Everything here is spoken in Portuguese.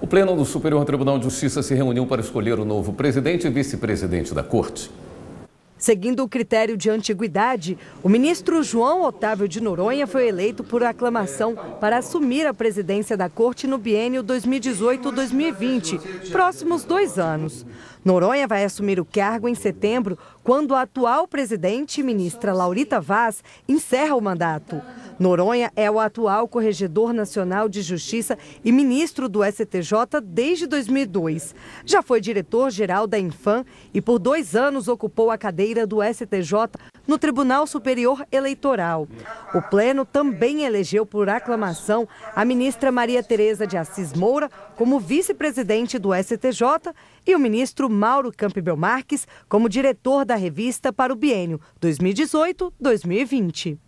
O Pleno do Superior Tribunal de Justiça se reuniu para escolher o novo presidente e vice-presidente da Corte. Seguindo o critério de antiguidade, o ministro João Otávio de Noronha foi eleito por aclamação para assumir a presidência da Corte no biênio 2018-2020, próximos dois anos. Noronha vai assumir o cargo em setembro, quando a atual presidente, ministra Laurita Vaz, encerra o mandato. Noronha é o atual corregedor nacional de justiça e ministro do STJ desde 2002. Já foi diretor-geral da Infam e por dois anos ocupou a cadeira do STJ no Tribunal Superior Eleitoral. O Pleno também elegeu por aclamação a ministra Maria Tereza de Assis Moura como vice-presidente do STJ e o ministro Mauro Campbell Marques como diretor da revista para o biênio 2018-2020.